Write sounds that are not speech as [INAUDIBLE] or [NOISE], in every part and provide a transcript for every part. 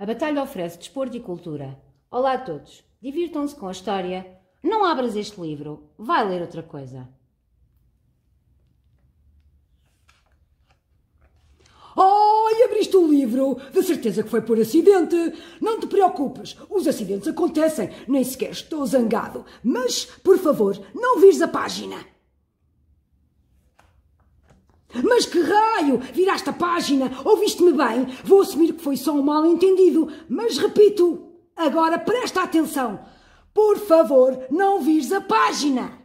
A Batalha oferece desporto e cultura. Olá a todos, divirtam-se com a história. Não abras este livro, vai ler outra coisa. Oh, oh, abriste o livro! De certeza que foi por acidente! Não te preocupes, os acidentes acontecem, nem sequer estou zangado. Mas, por favor, não vires a página! Mas que raio! Viraste a página, ouviste-me bem, vou assumir que foi só um mal entendido, mas repito, agora presta atenção. Por favor, não vires a página!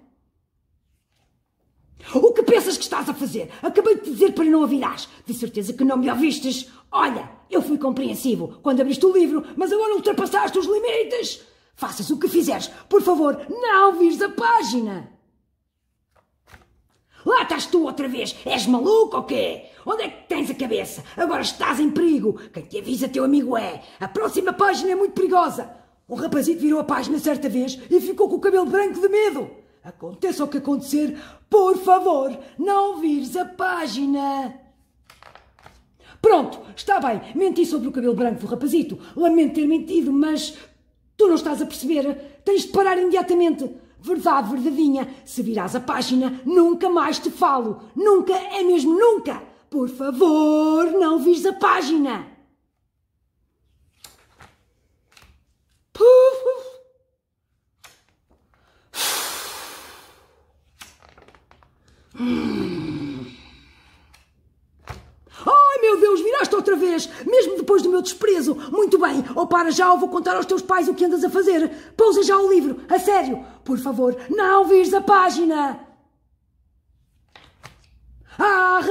O que pensas que estás a fazer? Acabei de te dizer para não a virás. De certeza que não me ouvistes. Olha, eu fui compreensivo quando abriste o livro, mas agora ultrapassaste os limites. Faças o que fizeres. Por favor, não vires a página. Lá estás tu outra vez! És maluco ou quê? Onde é que tens a cabeça? Agora estás em perigo! Quem te avisa, teu amigo é! A próxima página é muito perigosa! Um rapazito virou a página certa vez e ficou com o cabelo branco de medo! Aconteça o que acontecer, por favor, não vires a página! Pronto, está bem, menti sobre o cabelo branco do rapazito. Lamento ter mentido, mas tu não estás a perceber. Tens de parar imediatamente verdade verdadeinha. Se virás a página, nunca mais te falo. Nunca, é mesmo nunca. Por favor, não vires a página. Puf, [SIGHS] puf. [SIGHS] Hum. mesmo depois do meu desprezo. Muito bem, ou para já ou vou contar aos teus pais o que andas a fazer. Pousa já o livro, a sério. Por favor, não vires a página. Ah,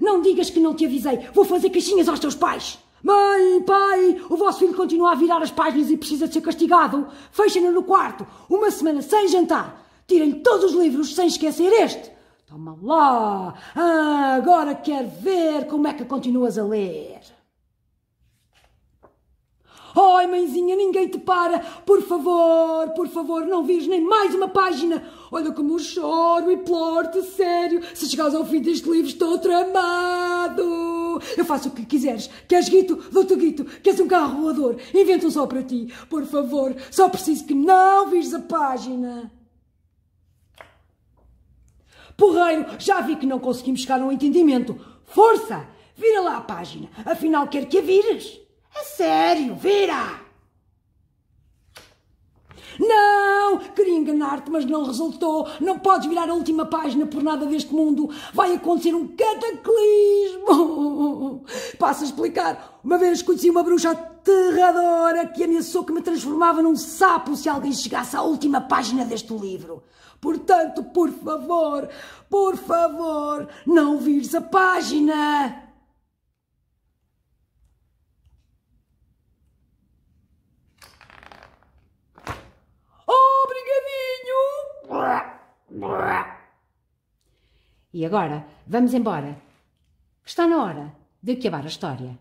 não digas que não te avisei. Vou fazer caixinhas aos teus pais. Mãe, pai, o vosso filho continua a virar as páginas e precisa de ser castigado. Fechem-no no quarto, uma semana sem jantar. Tirem todos os livros sem esquecer este. Toma lá! Ah, agora quero ver como é que continuas a ler. Ai, mãezinha, ninguém te para. Por favor, por favor, não vires nem mais uma página. Olha como eu choro e ploro-te, sério. Se chegares ao fim deste livro, estou tramado. Eu faço o que quiseres. Queres guito? Dou-te guito. Queres um carro voador? Invento um só para ti. Por favor, só preciso que não vires a página. Porreiro, já vi que não conseguimos chegar a um entendimento. Força! Vira lá a página. Afinal, quero que a vires. É sério, vira! Não, queria enganar-te, mas não resultou. Não podes virar a última página por nada deste mundo. Vai acontecer um cataclismo. Passa a explicar. Uma vez conheci uma bruxa aterradora que ameaçou que me transformava num sapo se alguém chegasse à última página deste livro. Portanto, por favor, por favor, não vires a página. E agora, vamos embora. Está na hora de acabar a história.